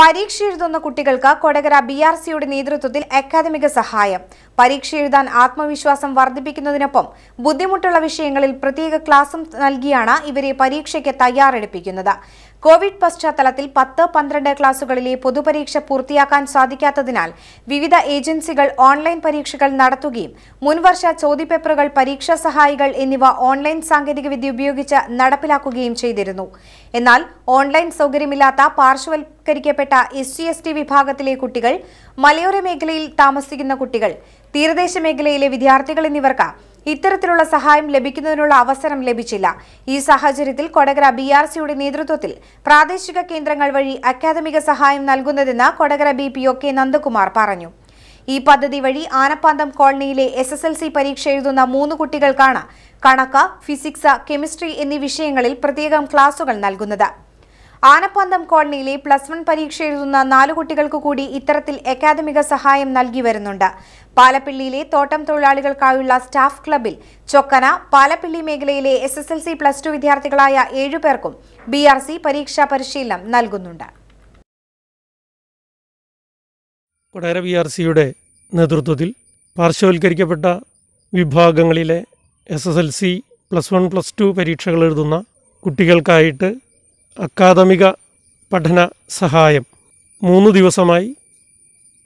പരീക്ഷ എഴുതുന്ന കുട്ടികൾക്ക് കൊടകര ബി ആർ സിയുടെ നേതൃത്വത്തിൽ അക്കാദമിക സഹായം പരീക്ഷ എഴുതാൻ ആത്മവിശ്വാസം വർദ്ധിപ്പിക്കുന്നതിനൊപ്പം ബുദ്ധിമുട്ടുള്ള വിഷയങ്ങളിൽ പ്രത്യേക ക്ലാസും നൽകിയാണ് ഇവരെ പരീക്ഷയ്ക്ക് തയ്യാറെടുപ്പിക്കുന്നത് കോവിഡ് പശ്ചാത്തലത്തിൽ പത്ത് പന്ത്രണ്ട് ക്ലാസുകളിലെ പൊതുപരീക്ഷ പൂർത്തിയാക്കാൻ സാധിക്കാത്തതിനാൽ വിവിധ ഏജൻസികൾ ഓൺലൈൻ പരീക്ഷകൾ നടത്തുകയും മുൻവർഷ ചോദ്യപേപ്പറുകൾ പരീക്ഷാ സഹായികൾ എന്നിവ ഓൺലൈൻ സാങ്കേതികവിദ്യ ഉപയോഗിച്ച് നടപ്പിലാക്കുകയും ചെയ്തിരുന്നു എന്നാൽ ഓൺലൈൻ സൗകര്യമില്ലാത്ത പാർശ്വവൽക്കരിക്കപ്പെട്ട ഉൾപ്പെട്ട എസ് സി എസ് ടി വിഭാഗത്തിലെ കുട്ടികൾ മലയോര മേഖലയിൽ താമസിക്കുന്ന കുട്ടികൾ തീരദേശ മേഖലയിലെ വിദ്യാർത്ഥികൾ എന്നിവർക്ക് ഇത്തരത്തിലുള്ള സഹായം ലഭിക്കുന്നതിനുള്ള അവസരം ലഭിച്ചില്ല ഈ സാഹചര്യത്തിൽ കൊടകര ബി ആർ സിയുടെ നേതൃത്വത്തിൽ പ്രാദേശിക കേന്ദ്രങ്ങൾ വഴി അക്കാദമിക സഹായം നൽകുന്നതെന്ന് Kodakara B P O K Nandakumar പറഞ്ഞു ഈ പദ്ധതി വഴി ആനപ്പാന്തം കോളനിയിലെ എസ് എസ് എൽ സി പരീക്ഷ എഴുതുന്ന മൂന്ന് കുട്ടികൾക്കാണ് കണക്ക് ഫിസിക്സ് കെമിസ്ട്രി എന്നീ വിഷയങ്ങളിൽ പ്രത്യേകം ക്ലാസുകൾ നൽകുന്നത് ആനപ്പന്തം കോളനിയിലെ പ്ലസ് വൺ പരീക്ഷ എഴുതുന്ന നാലു കുട്ടികൾക്ക് കൂടി ഇത്തരത്തിൽ അക്കാദമിക സഹായം നൽകി വരുന്നുണ്ട് പാലപ്പിള്ളിയിലെ തോട്ടം തൊഴിലാളികൾക്കായുള്ള സ്റ്റാഫ് ക്ലബിൽ ചൊക്കന പാലപ്പിള്ളി മേഖലയിലെ S S L C plus two വിദ്യാർത്ഥികളായ ഏഴുപേർക്കും ബി ആർ സി പരീക്ഷാ പരിശീലനം നൽകുന്നുണ്ട് കൊടേര ബി ആർ സിയുടെ നേതൃത്വത്തിൽ പാർശ്വവൽക്കരിക്കപ്പെട്ട വിഭാഗങ്ങളിലെ S S L C plus one plus two പരീക്ഷകൾ എഴുതുന്ന കുട്ടികൾക്കായിട്ട് അക്കാദമിക പഠന സഹായം മൂന്ന് ദിവസമായി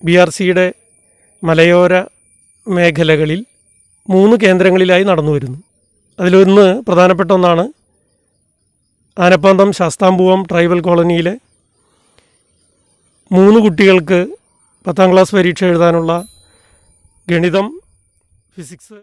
ബി ആർ സിയുടെ മലയോര മേഖലകളിൽ മൂന്ന് കേന്ദ്രങ്ങളിലായി നടന്നു വരുന്നു അതിലൊന്ന് പ്രധാനപ്പെട്ട ഒന്നാണ് ആനപ്പന്തം ശാസ്താംപൂവം ട്രൈബൽ കോളനിയിലെ മൂന്ന് കുട്ടികൾക്ക് പത്താം ക്ലാസ് പരീക്ഷ എഴുതാനുള്ള ഗണിതം ഫിസിക്സ്